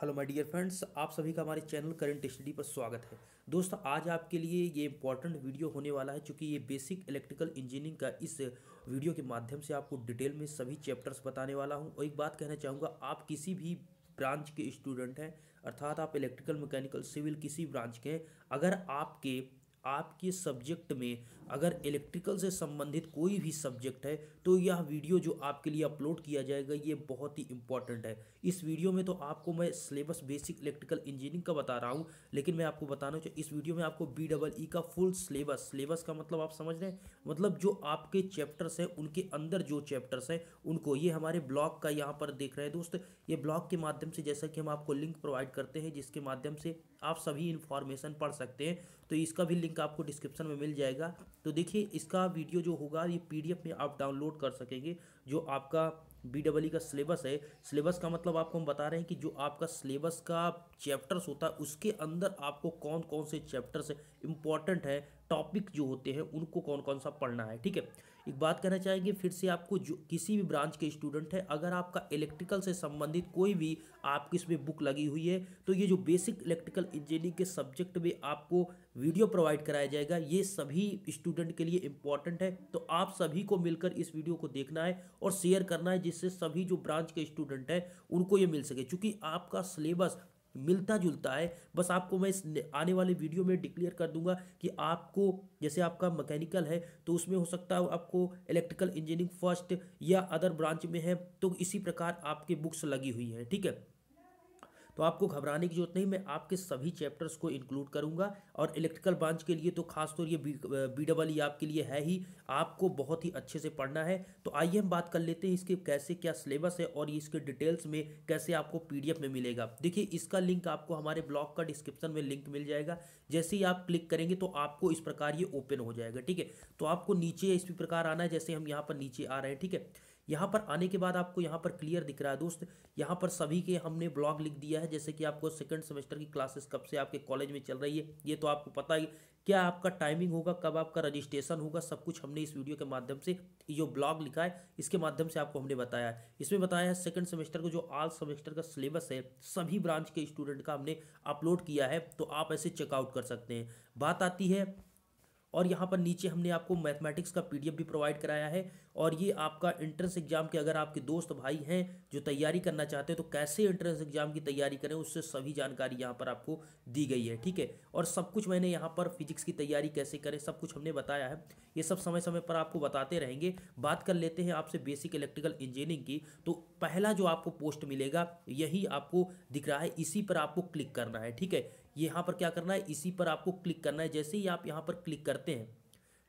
hello my dear friends आप सभी का हमारे चैनल करंट स्टडी पर स्वागत है दोस्तों आज आपके लिए ये इंपॉर्टेंट वीडियो होने वाला है क्योंकि ये बेसिक इलेक्ट्रिकल इंजीनियरिंग का इस वीडियो के माध्यम से आपको डिटेल में सभी चैप्टर्स बताने वाला हूँ और एक बात कहना चाहूँगा आप किसी भी ब्रांच के स्टूडेंट हैं अर्थात आप इलेक्ट्रिकल मैकेनिकल सिविल किसी ब्रांच के हैं अगर आपके आपके सब्जेक्ट में अगर इलेक्ट्रिकल से संबंधित कोई भी सब्जेक्ट है तो यह वीडियो जो आपके लिए अपलोड किया जाएगा ये बहुत ही इंपॉर्टेंट है इस वीडियो में तो आपको मैं सिलेबस बेसिक इलेक्ट्रिकल इंजीनियरिंग का बता रहा हूँ लेकिन मैं आपको बताना चाहूँ इस वीडियो में आपको बी डबल ई का फुल सिलेबस सिलेबस का मतलब आप समझ रहे हैं मतलब जो आपके चैप्टर्स हैं उनके अंदर जो चैप्टर्स हैं उनको ये हमारे ब्लॉग का यहाँ पर देख रहे हैं दोस्त ये ब्लॉग के माध्यम से जैसा कि हम आपको लिंक प्रोवाइड करते हैं जिसके माध्यम से आप सभी इन्फॉर्मेशन पढ़ सकते हैं तो इसका भी लिंक आपको डिस्क्रिप्शन में मिल जाएगा तो देखिए इसका वीडियो जो होगा ये पीडीएफ में आप डाउनलोड कर सकेंगे जो आपका बी डबल ई का सिलेबस है सिलेबस का मतलब आपको हम बता रहे हैं कि जो आपका सिलेबस का चैप्टर्स होता है उसके अंदर आपको कौन कौन से चैप्टर्स इंपॉर्टेंट है टॉपिक जो होते हैं उनको कौन कौन सा पढ़ना है ठीक है एक बात कहना चाहेंगे फिर से आपको जो किसी भी ब्रांच के स्टूडेंट है अगर आपका इलेक्ट्रिकल से संबंधित कोई भी आपकी इसमें बुक लगी हुई है तो ये जो बेसिक इलेक्ट्रिकल इंजीनियरिंग के सब्जेक्ट में आपको वीडियो प्रोवाइड कराया जाएगा ये सभी स्टूडेंट के लिए इम्पॉर्टेंट है तो आप सभी को मिलकर इस वीडियो को देखना है और शेयर करना है जिससे सभी जो ब्रांच के स्टूडेंट हैं उनको ये मिल सके चूँकि आपका सिलेबस मिलता जुलता है बस आपको मैं इस आने वाले वीडियो में डिक्लेयर कर दूंगा कि आपको जैसे आपका मैकेनिकल है तो उसमें हो सकता है आपको इलेक्ट्रिकल इंजीनियरिंग फर्स्ट या अदर ब्रांच में है तो इसी प्रकार आपके बुक्स लगी हुई हैं ठीक है तो आपको घबराने की जरूरत नहीं मैं आपके सभी चैप्टर्स को इंक्लूड करूँगा और इलेक्ट्रिकल ब्रांच के लिए तो खासतौर ये बी डबल ई आपके लिए है ही आपको बहुत ही अच्छे से पढ़ना है तो आइए हम बात कर लेते हैं इसके कैसे क्या सिलेबस है और इसके डिटेल्स में कैसे आपको एफ में मिलेगा देखिए इसका लिंक आपको हमारे ब्लॉग का डिस्क्रिप्शन में लिंक मिल जाएगा जैसे ही आप क्लिक करेंगे तो आपको इस प्रकार ये ओपन हो जाएगा ठीक है तो आपको नीचे इस प्रकार आना है जैसे हम यहाँ पर नीचे आ रहे हैं ठीक है यहाँ पर आने के बाद आपको यहाँ पर क्लियर दिख रहा है दोस्त यहाँ पर सभी के हमने ब्लॉग लिख दिया है जैसे कि आपको सेकंड सेमेस्टर की क्लासेस कब से आपके कॉलेज में चल रही है ये तो आपको पता ही क्या आपका टाइमिंग होगा कब आपका रजिस्ट्रेशन होगा सब कुछ हमने इस वीडियो के माध्यम से जो ब्लॉग लिखा है इसके माध्यम से आपको हमने बताया है इसमें बताया है सेकंड सेमेस्टर को जो आल सेमेस्टर का सिलेबस है सभी ब्रांच के स्टूडेंट का हमने अपलोड किया है तो आप ऐसे चेकआउट कर सकते हैं बात आती है और यहाँ पर नीचे हमने आपको मैथमेटिक्स का पीडीएफ भी प्रोवाइड कराया है और ये आपका एंट्रेंस एग्जाम के अगर आपके दोस्त भाई हैं जो तैयारी करना चाहते हैं तो कैसे एंट्रेंस एग्जाम की तैयारी करें उससे सभी जानकारी यहाँ पर आपको दी गई है ठीक है और सब कुछ मैंने यहाँ पर फिजिक्स की तैयारी कैसे करें सब कुछ हमने बताया है ये सब समय समय पर आपको बताते रहेंगे बात कर लेते हैं आपसे बेसिक इलेक्ट्रिकल इंजीनियरिंग की तो पहला जो आपको पोस्ट मिलेगा यही आपको दिख रहा है इसी पर आपको क्लिक करना है ठीक है यहाँ पर क्या करना है इसी पर आपको क्लिक करना है जैसे ही आप यहाँ पर क्लिक करते हैं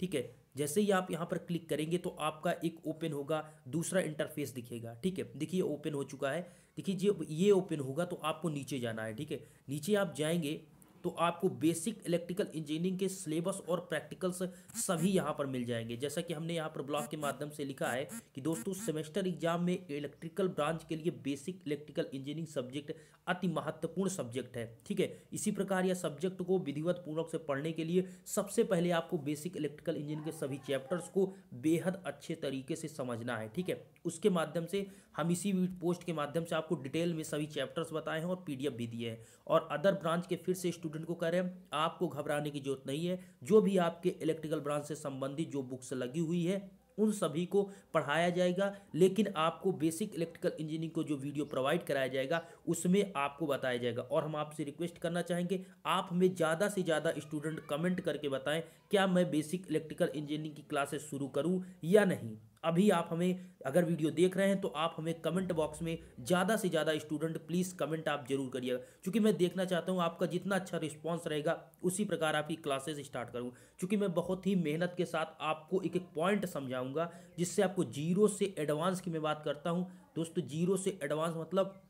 ठीक है जैसे ही आप यहाँ पर क्लिक करेंगे तो आपका एक ओपन होगा दूसरा इंटरफेस दिखेगा ठीक है देखिए ओपन हो चुका है देखिए ये ओपन होगा तो आपको नीचे जाना है ठीक है नीचे आप जाएंगे तो आपको बेसिक इलेक्ट्रिकल इंजीनियरिंग के सिलेबस और प्रैक्टिकल्स सभी यहाँ पर मिल जाएंगे जैसा कि हमने यहाँ पर ब्लॉग के माध्यम से लिखा है कि दोस्तों सेमेस्टर एग्जाम में इलेक्ट्रिकल ब्रांच के लिए बेसिक इलेक्ट्रिकल इंजीनियरिंग सब्जेक्ट अति महत्वपूर्ण सब्जेक्ट है ठीक है इसी प्रकार यह सब्जेक्ट को विधिवत पूर्वक से पढ़ने के लिए सबसे पहले आपको बेसिक इलेक्ट्रिकल इंजीनियरिंग के सभी चैप्टर्स को बेहद अच्छे तरीके से समझना है ठीक है उसके माध्यम से हम इसी पोस्ट के माध्यम से आपको डिटेल में सभी चैप्टर्स बताए हैं और पी भी दिए हैं और अदर ब्रांच के फिर से स्टूडेंट को करें आपको घबराने की जरूरत नहीं है जो भी आपके इलेक्ट्रिकल ब्रांच से संबंधित जो बुक्स लगी हुई है उन सभी को पढ़ाया जाएगा लेकिन आपको बेसिक इलेक्ट्रिकल इंजीनियरिंग को जो वीडियो प्रोवाइड कराया जाएगा उसमें आपको बताया जाएगा और हम आपसे रिक्वेस्ट करना चाहेंगे आप में ज़्यादा से ज़्यादा स्टूडेंट कमेंट करके बताएं क्या मैं बेसिक इलेक्ट्रिकल इंजीनियरिंग की क्लासेस शुरू करूं या नहीं अभी आप हमें अगर वीडियो देख रहे हैं तो आप हमें कमेंट बॉक्स में ज़्यादा से ज़्यादा स्टूडेंट प्लीज़ कमेंट आप जरूर करिएगा क्योंकि मैं देखना चाहता हूँ आपका जितना अच्छा रिस्पांस रहेगा उसी प्रकार आपकी क्लासेस स्टार्ट करूँ क्योंकि मैं बहुत ही मेहनत के साथ आपको एक एक पॉइंट समझाऊँगा जिससे आपको जीरो से एडवांस की मैं बात करता हूँ दोस्तों जीरो से एडवांस मतलब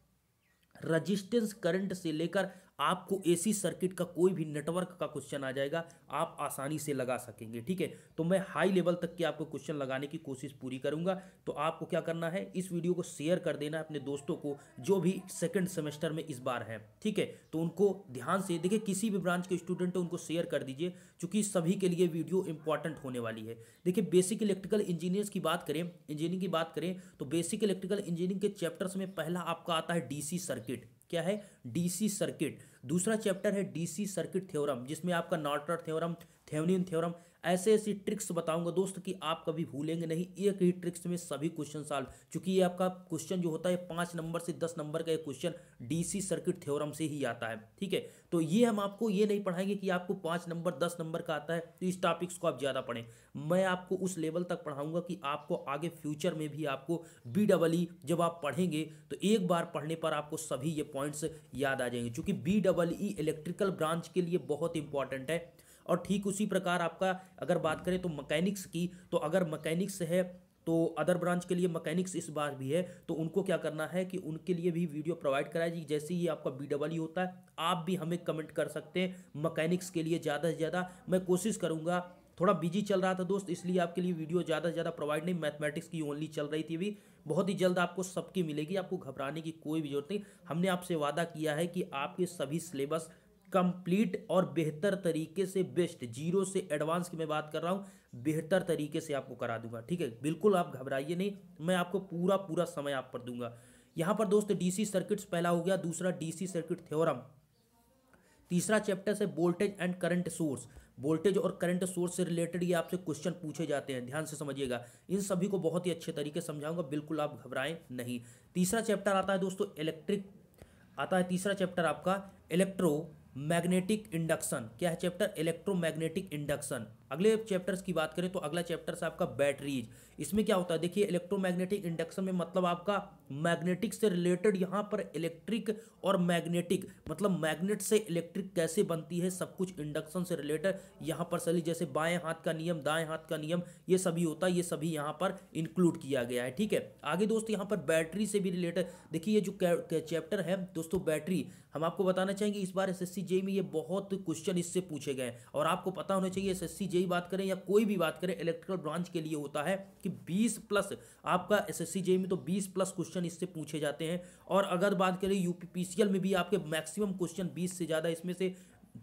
रजिस्टेंस करंट से लेकर आपको एसी सर्किट का कोई भी नेटवर्क का क्वेश्चन आ जाएगा आप आसानी से लगा सकेंगे ठीक है तो मैं हाई लेवल तक के आपको क्वेश्चन लगाने की कोशिश पूरी करूंगा तो आपको क्या करना है इस वीडियो को शेयर कर देना अपने दोस्तों को जो भी सेकेंड सेमेस्टर में इस बार है ठीक है तो उनको ध्यान से देखिए किसी भी ब्रांच के स्टूडेंट उनको शेयर कर दीजिए चूँकि सभी के लिए वीडियो इंपॉर्टेंट होने वाली है देखिए बेसिक इलेक्ट्रिकल इंजीनियर्स की बात करें इंजीनियरिंग की बात करें तो बेसिक इलेक्ट्रिकल इंजीनियरिंग के चैप्टर्स में पहला आपका आता है डीसी सर्किट क्या है डीसी सर्किट दूसरा चैप्टर है डीसी सर्किट थ्योरम जिसमें आपका नॉर्टर थ्योरम थेवनिन थ्योरम ऐसे ऐसी ट्रिक्स बताऊंगा दोस्त कि आप कभी भूलेंगे नहीं एक ही ट्रिक्स में सभी क्वेश्चन सॉल्व चूंकि ये आपका क्वेश्चन जो होता है पाँच नंबर से दस नंबर का एक क्वेश्चन डीसी सर्किट थ्योरम से ही आता है ठीक है तो ये हम आपको ये नहीं पढ़ाएंगे कि आपको पाँच नंबर दस नंबर का आता है तो इस टॉपिक्स को आप ज़्यादा पढ़ें मैं आपको उस लेवल तक पढ़ाऊंगा कि आपको आगे फ्यूचर में भी आपको बी डबल ई जब आप पढ़ेंगे तो एक बार पढ़ने पर आपको सभी ये पॉइंट्स याद आ जाएंगे चूँकि B double E electrical branch के लिए बहुत इंपॉर्टेंट है और ठीक उसी प्रकार आपका अगर बात करें तो मकैनिक्स की तो अगर मकैनिक्स है तो अदर ब्रांच के लिए मकैनिक्स इस बार भी है तो उनको क्या करना है कि उनके लिए भी वीडियो प्रोवाइड कराए जाए जैसे ही आपका बी डबल होता है आप भी हमें कमेंट कर सकते हैं मकैनिक्स के लिए ज़्यादा से ज़्यादा मैं कोशिश करूँगा थोड़ा बिजी चल रहा था दोस्त इसलिए आपके लिए वीडियो ज़्यादा से ज़्यादा प्रोवाइड नहीं मैथमेटिक्स की ओनली चल रही थी अभी बहुत ही जल्द आपको सबकी मिलेगी आपको घबराने की कोई भी जरूरत नहीं हमने आपसे वादा किया है कि आपके सभी सिलेबस कंप्लीट और बेहतर तरीके से बेस्ट जीरो से एडवांस की मैं बात कर रहा हूँ बेहतर तरीके से आपको करा दूंगा ठीक है बिल्कुल आप घबराइए नहीं मैं आपको पूरा पूरा समय आप पर दूंगा यहाँ पर दोस्त डीसी सर्किट्स पहला हो गया दूसरा डीसी सर्किट थ्योरम तीसरा चैप्टर से voltage and current source voltage और करंट सोर्स से रिलेटेड ये आपसे क्वेश्चन पूछे जाते हैं ध्यान से समझिएगा इन सभी को बहुत ही अच्छे तरीके समझाऊंगा बिल्कुल आप घबराएं नहीं तीसरा चैप्टर आता है दोस्तों इलेक्ट्रिक आता है तीसरा चैप्टर आपका इलेक्ट्रो मैग्नेटिक इंडक्शन क्या है चैप्टर इलेक्ट्रोमैग्नेटिक इंडक्शन अगले चैप्टर्स की बात करें तो अगला चैप्टर है आपका बैटरीज इसमें क्या होता है देखिए इलेक्ट्रोमैग्नेटिक इंडक्शन में मतलब आपका मैग्नेटिक से रिलेटेड यहाँ पर इलेक्ट्रिक और मैग्नेटिक मतलब मैग्नेट से इलेक्ट्रिक कैसे बनती है सब कुछ इंडक्शन से रिलेटेड यहाँ पर सली जैसे बाएं हाथ का नियम दाएँ हाथ का नियम ये सभी होता है ये सभी यहाँ पर इंक्लूड किया गया है ठीक है आगे दोस्तों यहाँ पर बैटरी से भी रिलेटेड देखिए ये जो चैप्टर है दोस्तों बैटरी हम आपको बताना चाहेंगे इस बार एस एस में ये बहुत क्वेश्चन इससे पूछे गए और आपको पता होना चाहिए एस एस बात करें या कोई भी बात करें इलेक्ट्रिकल ब्रांच के लिए होता है कि 20 प्लस आपका एस एस में तो 20 प्लस क्वेश्चन इससे पूछे जाते हैं और अगर बात करें यू में भी आपके मैक्सिमम क्वेश्चन बीस से ज़्यादा इसमें से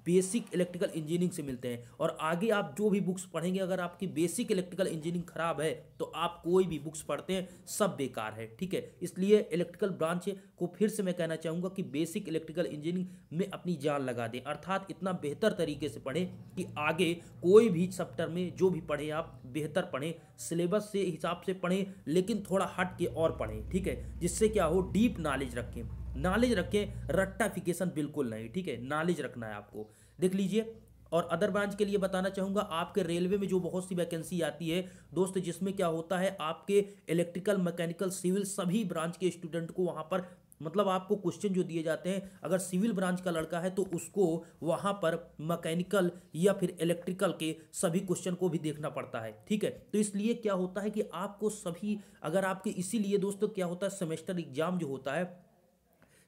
बेसिक इलेक्ट्रिकल इंजीनियरिंग से मिलते हैं और आगे आप जो भी बुक्स पढ़ेंगे अगर आपकी बेसिक इलेक्ट्रिकल इंजीनियरिंग खराब है तो आप कोई भी बुक्स पढ़ते हैं सब बेकार है ठीक है इसलिए इलेक्ट्रिकल ब्रांच को फिर से मैं कहना चाहूँगा कि बेसिक इलेक्ट्रिकल इंजीनियरिंग में अपनी जान लगा दें अर्थात इतना बेहतर तरीके से पढ़ें कि आगे कोई भी चैप्टर में जो भी पढ़ें आप बेहतर पढ़ें सिलेबस से हिसाब से पढ़ें लेकिन थोड़ा हट के और पढ़ें ठीक है जिससे क्या हो डीप नॉलेज रखें नॉलेज रखें रट्टाफिकेशन बिल्कुल नहीं ठीक है नॉलेज रखना है आपको देख लीजिए और अदर ब्रांच के लिए बताना चाहूँगा आपके रेलवे में जो बहुत सी वैकेंसी आती है दोस्त जिसमें क्या होता है आपके इलेक्ट्रिकल मैकेनिकल सिविल सभी ब्रांच के स्टूडेंट को वहाँ पर मतलब आपको क्वेश्चन जो दिए जाते हैं अगर सिविल ब्रांच का लड़का है तो उसको वहाँ पर मैकेनिकल या फिर इलेक्ट्रिकल के सभी क्वेश्चन को भी देखना पड़ता है ठीक है तो इसलिए क्या होता है कि आपको सभी अगर आपके इसीलिए दोस्तों क्या होता है सेमेस्टर एग्जाम जो होता है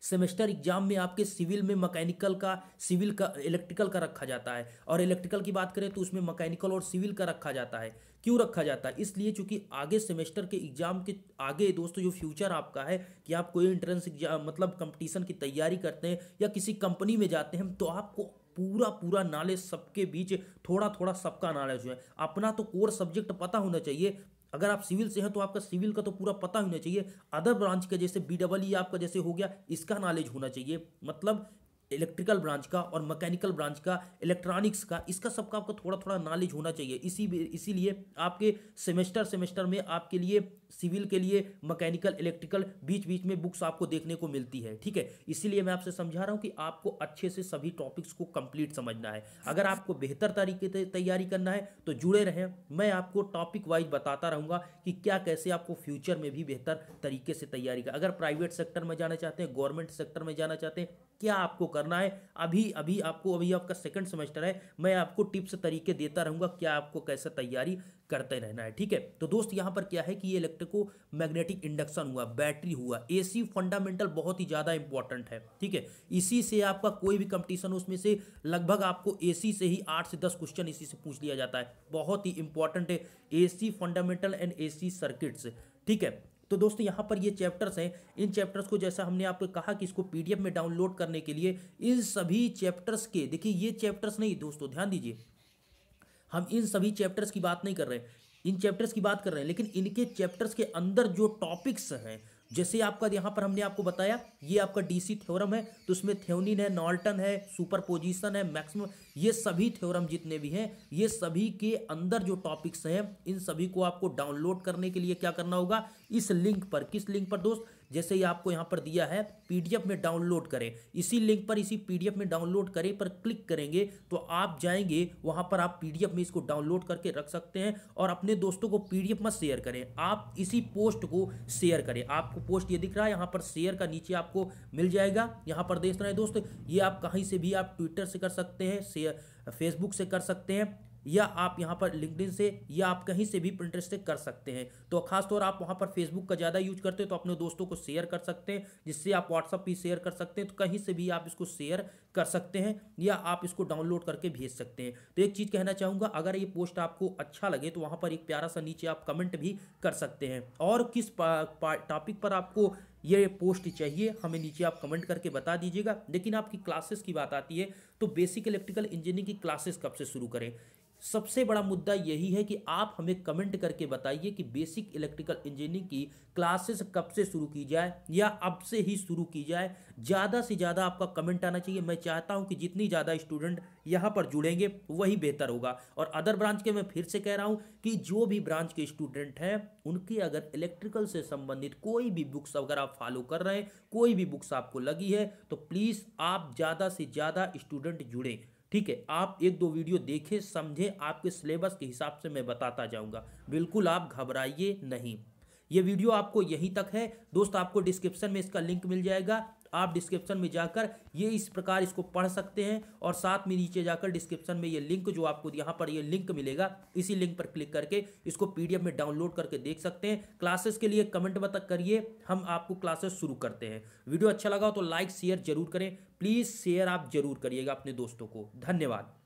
सेमेस्टर एग्जाम में आपके सिविल में मैकेनिकल का सिविल का इलेक्ट्रिकल का रखा जाता है और इलेक्ट्रिकल की बात करें तो उसमें मैकेनिकल और सिविल का रखा जाता है क्यों रखा जाता है इसलिए चूंकि आगे सेमेस्टर के एग्जाम के आगे दोस्तों जो फ्यूचर आपका है कि आप कोई एंट्रेंस एग्जाम मतलब कंपटीशन की तैयारी करते हैं या किसी कंपनी में जाते हैं तो आपको पूरा पूरा नॉलेज सबके बीच थोड़ा थोड़ा सबका नॉलेज है अपना तो कोर सब्जेक्ट पता होना चाहिए अगर आप सिविल से हैं तो आपका सिविल का तो पूरा पता होना चाहिए अदर ब्रांच का जैसे बी डबल ई आपका जैसे हो गया इसका नॉलेज होना चाहिए मतलब इलेक्ट्रिकल ब्रांच का और मैकेनिकल ब्रांच का इलेक्ट्रॉनिक्स का इसका सबका आपको थोड़ा थोड़ा नॉलेज होना चाहिए इसी इसीलिए आपके सेमेस्टर सेमेस्टर में आपके लिए सिविल के लिए मैकेनिकल इलेक्ट्रिकल बीच बीच में बुक्स आपको देखने को मिलती है ठीक है इसीलिए मैं आपसे समझा रहा हूँ कि आपको अच्छे से सभी टॉपिक्स को कंप्लीट समझना है अगर आपको बेहतर तरीके से तैयारी करना है तो जुड़े रहें मैं आपको टॉपिक वाइज बताता रहूँगा कि क्या कैसे आपको फ्यूचर में भी बेहतर तरीके से तैयारी कर अगर प्राइवेट सेक्टर में जाना चाहते हैं गवर्नमेंट सेक्टर में जाना चाहते हैं क्या आपको करना है अभी अभी आपको अभी आपका सेकंड सेमेस्टर है मैं आपको टिप्स तरीके देता रहूँगा क्या आपको कैसे तैयारी करते रहना है ठीक है तो दोस्त यहाँ पर क्या है कि ये इलेक्ट्रिको मैग्नेटिक इंडक्शन हुआ बैटरी हुआ एसी फंडामेंटल बहुत ही ज़्यादा इंपॉर्टेंट है ठीक है इसी से आपका कोई भी कंपटीशन उसमें से लगभग आपको एसी से ही आठ से दस क्वेश्चन इसी से पूछ लिया जाता है बहुत ही इंपॉर्टेंट है AC fundamental and AC circuits ठीक है तो दोस्तों यहाँ पर ये चैप्टर्स हैं इन चैप्टर्स को जैसा हमने आपको कहा कि इसको पीडीएफ में डाउनलोड करने के लिए इन सभी चैप्टर्स के देखिए ये चैप्टर्स नहीं दोस्तों ध्यान दीजिए हम इन सभी चैप्टर्स की बात नहीं कर रहे इन चैप्टर्स की बात कर रहे हैं लेकिन इनके चैप्टर्स के अंदर जो टॉपिक्स हैं जैसे आपका यहाँ पर हमने आपको बताया ये आपका डीसी थ्योरम है तो उसमें थ्योनिन है नॉल्टन है सुपर पोजिशन है मैक्सिमम ये सभी थ्योरम जितने भी हैं ये सभी के अंदर जो टॉपिक्स हैं इन सभी को आपको डाउनलोड करने के लिए क्या करना होगा इस लिंक पर किस लिंक पर दोस्त जैसे ये आपको यहाँ पर दिया है पीडीएफ में डाउनलोड करें इसी लिंक पर इसी पीडीएफ में डाउनलोड करें पर क्लिक करेंगे तो आप जाएंगे वहाँ पर आप पीडीएफ में इसको डाउनलोड करके रख सकते हैं और अपने दोस्तों को पीडीएफ में शेयर करें आप इसी पोस्ट को शेयर करें आपको पोस्ट ये दिख रहा है यहाँ पर शेयर का नीचे आपको मिल जाएगा यहाँ पर देख रहे हैं दोस्त ये आप कहीं से भी आप ट्विटर से कर सकते हैं शेयर फेसबुक से कर सकते हैं या आप यहाँ पर लिंकडिन से या आप कहीं से भी प्रिंटरेस्ट से कर सकते हैं तो खासतौर आप वहाँ पर फेसबुक का ज़्यादा यूज करते हैं तो अपने दोस्तों को शेयर कर सकते हैं जिससे आप व्हाट्सअप भी शेयर कर सकते हैं तो कहीं से भी आप इसको शेयर कर सकते हैं या आप इसको डाउनलोड करके भेज सकते हैं तो एक चीज़ कहना चाहूँगा अगर ये पोस्ट आपको अच्छा लगे तो वहाँ पर एक प्यारा सा नीचे आप कमेंट भी कर सकते हैं और किस टॉपिक पर आपको ये पोस्ट चाहिए हमें नीचे आप कमेंट करके बता दीजिएगा लेकिन आपकी क्लासेस की बात आती है तो बेसिक इलेक्ट्रिकल इंजीनियरिंग की क्लासेस कब से शुरू करें सबसे बड़ा मुद्दा यही है कि आप हमें कमेंट करके बताइए कि बेसिक इलेक्ट्रिकल इंजीनियरिंग की क्लासेस कब से शुरू की जाए या अब से ही शुरू की जाए ज़्यादा से ज़्यादा आपका कमेंट आना चाहिए मैं चाहता हूं कि जितनी ज़्यादा स्टूडेंट यहां पर जुड़ेंगे वही बेहतर होगा और अदर ब्रांच के मैं फिर से कह रहा हूँ कि जो भी ब्रांच के स्टूडेंट हैं उनकी अगर इलेक्ट्रिकल से संबंधित कोई भी बुक्स अगर आप फॉलो कर रहे हैं कोई भी बुक्स आपको लगी है तो प्लीज़ आप ज़्यादा से ज़्यादा स्टूडेंट जुड़ें ठीक है आप एक दो वीडियो देखें समझें आपके सिलेबस के हिसाब से मैं बताता जाऊंगा बिल्कुल आप घबराइए नहीं ये वीडियो आपको यहीं तक है दोस्त आपको डिस्क्रिप्शन में इसका लिंक मिल जाएगा आप डिस्क्रिप्शन में जाकर ये इस प्रकार इसको पढ़ सकते हैं और साथ में नीचे जाकर डिस्क्रिप्शन में ये लिंक जो आपको यहाँ पर ये लिंक मिलेगा इसी लिंक पर क्लिक करके इसको पीडीएफ में डाउनलोड करके देख सकते हैं क्लासेस के लिए कमेंट में तक करिए हम आपको क्लासेस शुरू करते हैं वीडियो अच्छा लगा तो लाइक शेयर जरूर करें प्लीज़ शेयर आप जरूर करिएगा अपने दोस्तों को धन्यवाद